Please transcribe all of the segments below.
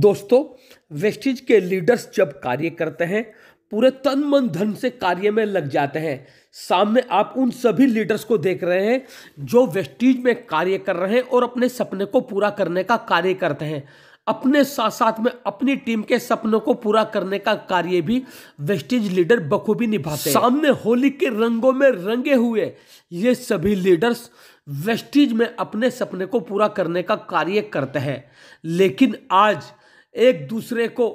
दोस्तों वेस्टिज के लीडर्स जब कार्य करते हैं पूरे तन मन धन से कार्य में लग जाते हैं सामने आप उन सभी लीडर्स को देख रहे हैं जो वेस्टिज में कार्य कर रहे हैं और अपने सपने को पूरा करने का कार्य करते हैं अपने साथ साथ में अपनी टीम के सपनों को पूरा करने का कार्य भी वेस्टिज लीडर बखूबी निभाते हैं सामने होली के रंगों में रंगे हुए ये सभी लीडर्स वेस्टिज में अपने सपने को पूरा करने का कार्य करते हैं लेकिन आज एक दूसरे को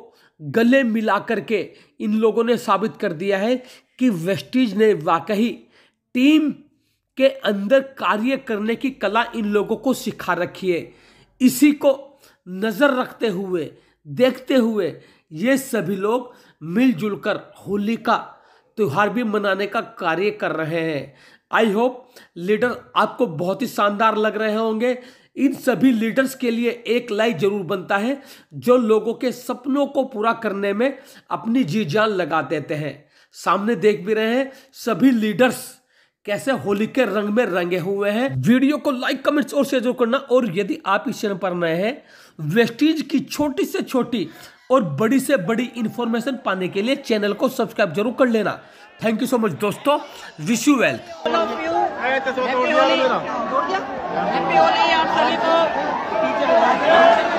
गले मिला करके इन लोगों ने साबित कर दिया है कि वेस्टिज ने वाकई टीम के अंदर कार्य करने की कला इन लोगों को सिखा रखी है इसी को नज़र रखते हुए देखते हुए ये सभी लोग मिलजुल कर होली का त्यौहार भी मनाने का कार्य कर रहे हैं आई होप लीडर आपको बहुत ही शानदार लग रहे होंगे इन सभी लीडर्स के लिए एक लाइक जरूर बनता है जो लोगों के सपनों को पूरा करने में अपनी जी जान लगा देते हैं सामने देख भी रहे हैं सभी लीडर्स कैसे होली के रंग में रंगे हुए हैं वीडियो को लाइक कमेंट्स और शेयर करना और यदि आप इस चैनल पर नए हैं वेस्टीज की छोटी से छोटी और बड़ी से बड़ी इंफॉर्मेशन पाने के लिए चैनल को सब्सक्राइब जरूर कर लेना थैंक यू सो मच दोस्तों विश यू वेल्थ सभी को तो